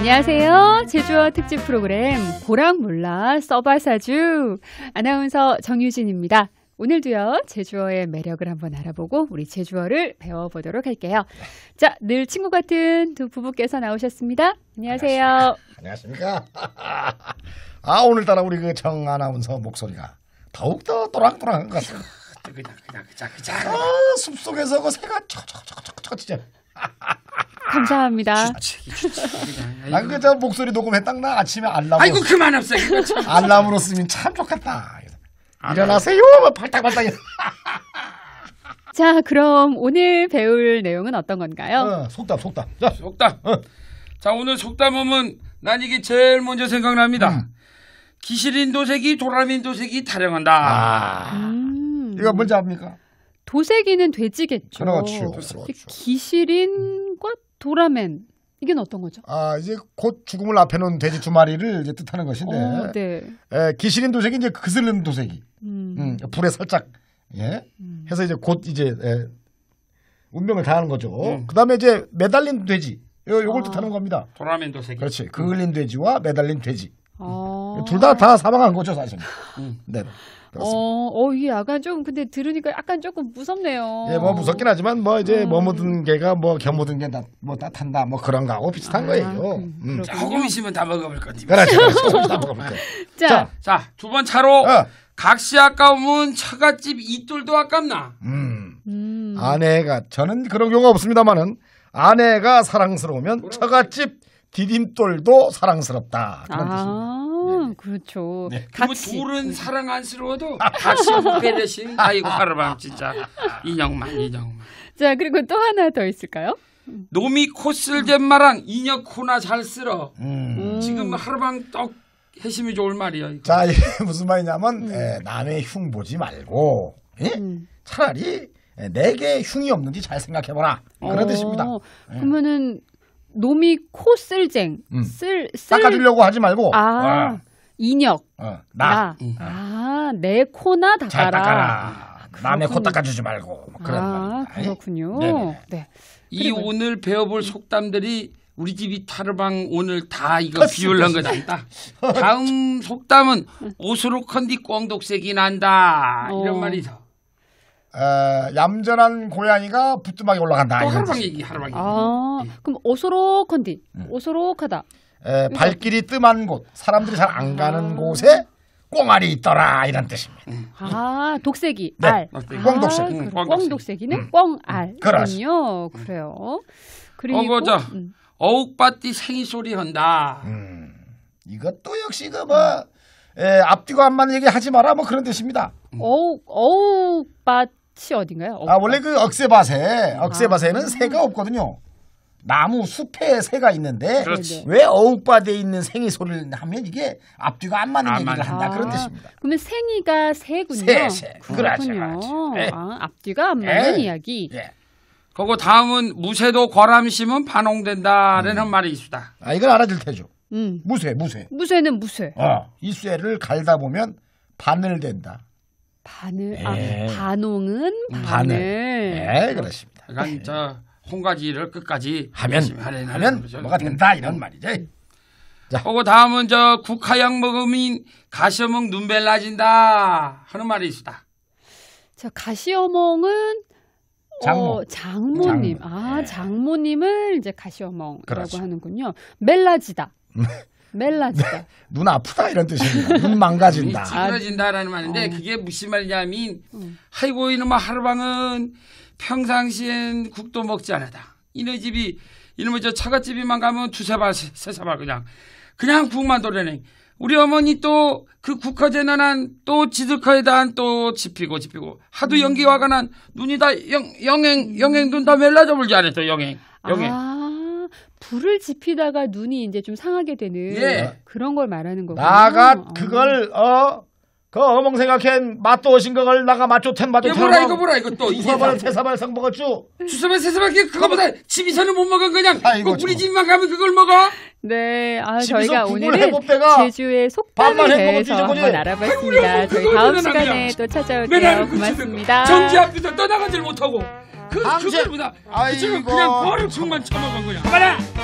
안녕하세요. 제주어 특집 프로그램 고랑몰라 써바사주 아나운서 정유진입니다. 오늘도요 제주어의 매력을 한번 알아보고 우리 제주어를 배워보도록 할게요. 자, 늘 친구 같은 두 부부께서 나오셨습니다. 안녕하세요. 안녕하십니까? 아 오늘따라 우리 그 정 아나운서 목소리가 더욱더 또랑또랑한 것 같아요. 그냥 그냥 그냥 그냥 아, 숲속에서 그 새가 쳐쳐쳐쳐쳐쳐 진짜. 감사합니다. 주 아, 그저 목소리 녹음해 딱 나 아침에 알람. 아이고 그만 없어. 다 이거 참. 알람으로 쓰면 참 좋겠다. 일어나세요. 발딱발딱. 뭐 자, 그럼 오늘 배울 내용은 어떤 건가요? 어, 속담, 속담. 자, 속담. 어. 자, 오늘 속담하면 난 이게 제일 먼저 생각납니다. 음. 기실인 도색이 도라민 도색이 타령한다. 아. 음. 이거 뭔지 압니까? 도색이는 돼지겠죠. 그렇죠. 그렇죠. 기실인 도라맨 이게 어떤 거죠? 아 이제 곧 죽음을 앞에 놓은 돼지 두 마리를 이제 뜻하는 것인데 네. 어, 네. 에, 예, 기신인 도색이 이제 그슬린 도색이 음. 음, 불에 살짝 예 음. 해서 이제 곧 이제 에, 예, 운명을 다하는 거죠. 네. 그다음에 이제 매달린 돼지 요 요걸 아. 뜻하는 겁니다. 도라맨 도색이 그렇지 그을린 돼지와 매달린 돼지 아. 둘다다 다 사망한 거죠 사실. 음. 네. 네. 그렇습니다. 어, 어, 이게 약간 좀 근데 들으니까 약간 조금 무섭네요. 예, 뭐 무섭긴 하지만 뭐 이제 음. 뭐 모든 게가 뭐 겨모든 게뭐 따탄다 뭐 그런 거하고 비슷한 아, 거예요. 음. 자, 조금 있다 먹어볼 거지. 그렇죠. 다 먹어볼 그렇죠. 거. 자, 자, 두 번 차로 어. 각시 아까우면 처갓집 이돌도 아깝나. 음. 음. 아내가 저는 그런 경우가 없습니다만은 아내가 사랑스러우면 처갓집 디딤돌도 사랑스럽다. 그런 아. 뜻입니다. 그렇죠. 네. 각시. 뭐 둘은 사랑 안쓰러워도 각시 페되시 아이고 하라밤 진짜 인형만 인형만. 자 그리고 또 하나 더 있을까요? 놈이 코쓸잼 마랑 인형 코나 잘 쓸어. 음. 음. 지금 하루밤떡 해심이 좋을 말이야. 이거. 자 이게 무슨 말이냐면 음. 에, 예, 남의 흉 보지 말고 예? 음. 차라리 예, 내게 흉이 없는지 잘 생각해보라. 그런 어, 뜻입니다. 예. 그러면은 놈이 코 쓸쟁 음. 쓸, 쓸... 닦아주려고 하지 말고. 아. 아. 인혁. 어, 나. 나. 응. 아, 내 코나 닦아라. 닦아라. 아, 남의 코 닦아주지 말고. 뭐 그런 아, 말입니다. 그렇군요. 네네. 네. 이 오늘 배워볼 속담들이 우리 집이 타르방 오늘 다 이거 비율한거 난다. 다음 속담은 옷으로 컨디 꽁독색이 난다. 이런 어. 말이죠. 어, 얌전한 고양이가 부뚜막에 올라간다. 또 하루방 얘기, 하루방 얘기. 아, 예. 그럼 오소록컨디, 음. 오소록하다. 에, 그러니까 발길이 뜸한 곳, 사람들이 잘 안 가는 아. 곳에 꽁알이 있더라 이런 뜻입니다. 네. 아 독색이 네. 알. 꽁독색. 아, 음, 꽁독색. 이는 음. 꽁알. 음. 그렇군요. 그래요. 그리고 어거저 음. 어욱밭이 생이소리 한다. 음. 이것도 역시 그뭐 앞뒤가 안 맞는 얘기 하지 마라 뭐 그런 뜻입니다. 음. 어욱 어욱밭이 어딘가요? 어아 원래 그 억새밭에 아. 억새밭에는 아. 새가 없거든요. 나무 숲에 새가 있는데 그렇지. 네, 네. 왜어우빠돼 있는 생이 소리를 하면 이게 앞뒤가 안 맞는 안 얘기를 한다 그런 아, 뜻입니다. 그러면 생이가 새군요. 새, 새. 그렇죠, 그렇군요. 그렇지, 그렇지. 아, 예. 앞뒤가 안 맞는 에이. 예. 이야기. 예. 그리고 다음은 무쇠도 거람심은 반홍된다라는 음. 말이 있습니다. 아 이걸 알아들 테죠. 음. 무쇠, 무쇠. 무쇠는 무쇠. 어, 이 쇠를 갈다 보면 바늘 된다. 바늘, 아, 예. 반홍은 바늘. 바늘. 예, 그렇습니다. 그러니까 콩가지를 끝까지 하면 하면 뭐가 네. 된다 이런 말이죠. 네. 자. 그리고 다음은 저 국화약 먹으면 가시어멍 눈벨 나진다 하는 말이 있다. 자 가시어멍은 어, 장모. 어, 장모님 장모. 아 네. 장모님을 이제 가시어멍이라고 그렇지. 하는군요. 멜라지다. 멜라지다. 눈 아프다 이런 뜻입니다. 눈 망가진다. 찌그러진다라는 말인데 어. 그게 무슨 말이냐면 음. 하이고 이놈아 하루방은 평상시엔 국도 먹지 않아다 이네 집이 이놈의 저차갓집이만 가면 두세 발, 세세 발 그냥 그냥 국만 돌려내. 우리 어머니 또 그 국화재난한 또 지들카에 대한 또 집히고 집히고 하도 음. 연기화가 난 눈이 다 영, 영행 영행 눈다 멜라져 불지 않았어 영행 영행. 아 불을 지피다가 눈이 이제 좀 상하게 되는 예. 그런 걸 말하는 거구나. 나가 아. 그걸 어그 어몽 생각엔 맛도 오신 거걸 나가 맛좋텐 맛좋텐. 이거 보라 이거 보라 이거 또 이게 다- 뭐. 이사발 세사발 상먹었죠 주사발 세사발 아, 그- 그거보다 집이서는못먹은 그냥 아이고, 우리 집만 가면 그걸 먹어 네, 아, 저희가 국물 오늘은 가 제주의 밥만 속담에 먹고 대해서 뒤져 한번 알아봤습니다. 아이고, 저희 그걸 다음 그러나 시간에 그냥. 또 찾아올게요. 나를 고맙습니다. 정지 앞에서 떠나가질 못하고 그주신그보다 그쪽은 아 그냥 버릇충만 처먹은 거야. 가라.